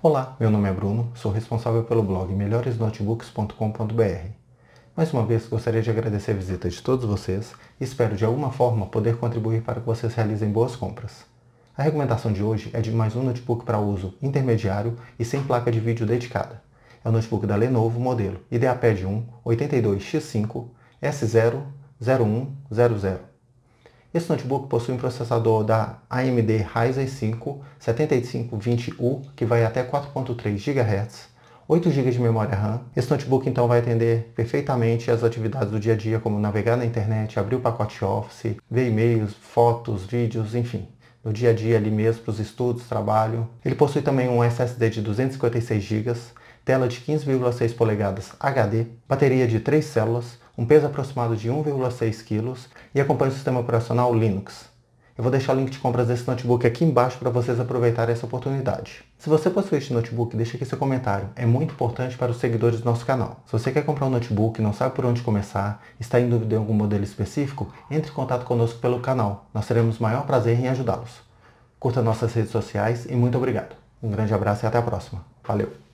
Olá, meu nome é Bruno, sou responsável pelo blog melhoresnotebooks.com.br. Mais uma vez, gostaria de agradecer a visita de todos vocês e espero de alguma forma poder contribuir para que vocês realizem boas compras. A recomendação de hoje é de mais um notebook para uso intermediário e sem placa de vídeo dedicada. É o notebook da Lenovo modelo IdeaPad 1 82X5 S00100. Esse notebook possui um processador da AMD Ryzen 5 7520U que vai até 4.3 GHz, 8 GB de memória RAM. Esse notebook então vai atender perfeitamente as atividades do dia a dia, como navegar na internet, abrir o pacote Office, ver e-mails, fotos, vídeos, enfim no dia a dia ali mesmo para os estudos, trabalho. Ele possui também um SSD de 256 GB, tela de 15,6 polegadas HD, bateria de 3 células, um peso aproximado de 1,6 kg e acompanha o sistema operacional Linux. Eu vou deixar o link de compras desse notebook aqui embaixo para vocês aproveitarem essa oportunidade. Se você possui este notebook, deixe aqui seu comentário. É muito importante para os seguidores do nosso canal. Se você quer comprar um notebook, não sabe por onde começar, está em dúvida em algum modelo específico, entre em contato conosco pelo canal. Nós teremos o maior prazer em ajudá-los. Curta nossas redes sociais e muito obrigado. Um grande abraço e até a próxima. Valeu!